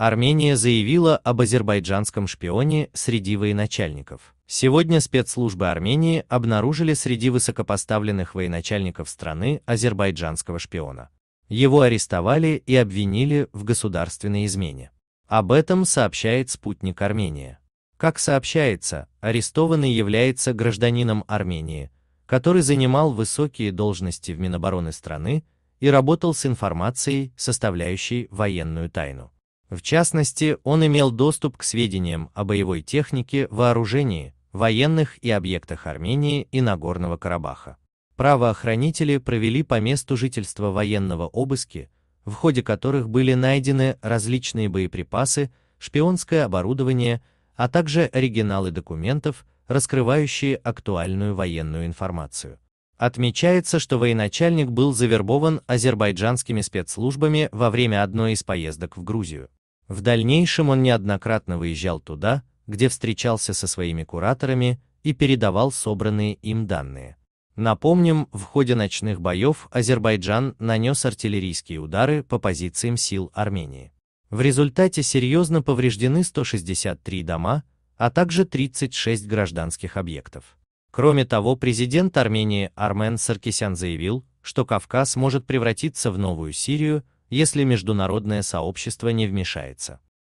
Армения заявила об азербайджанском шпионе среди военачальников. Сегодня спецслужбы Армении обнаружили среди высокопоставленных военачальников страны азербайджанского шпиона. Его арестовали и обвинили в государственной измене. Об этом сообщает спутник Армения. Как сообщается, арестованный является гражданином Армении, который занимал высокие должности в Минобороны страны и работал с информацией, составляющей военную тайну. В частности, он имел доступ к сведениям о боевой технике, вооружении, военных и объектах Армении и Нагорного Карабаха. Правоохранители провели по месту жительства военного обыски, в ходе которых были найдены различные боеприпасы, шпионское оборудование, а также оригиналы документов, раскрывающие актуальную военную информацию. Отмечается, что военачальник был завербован азербайджанскими спецслужбами во время одной из поездок в Грузию. В дальнейшем он неоднократно выезжал туда, где встречался со своими кураторами и передавал собранные им данные. Напомним, в ходе ночных боев Азербайджан нанес артиллерийские удары по позициям сил Армении. В результате серьезно повреждены 163 дома, а также 36 гражданских объектов. Кроме того, президент Армении Армен Саркисян заявил, что Кавказ может превратиться в новую Сирию, если международное сообщество не вмешается.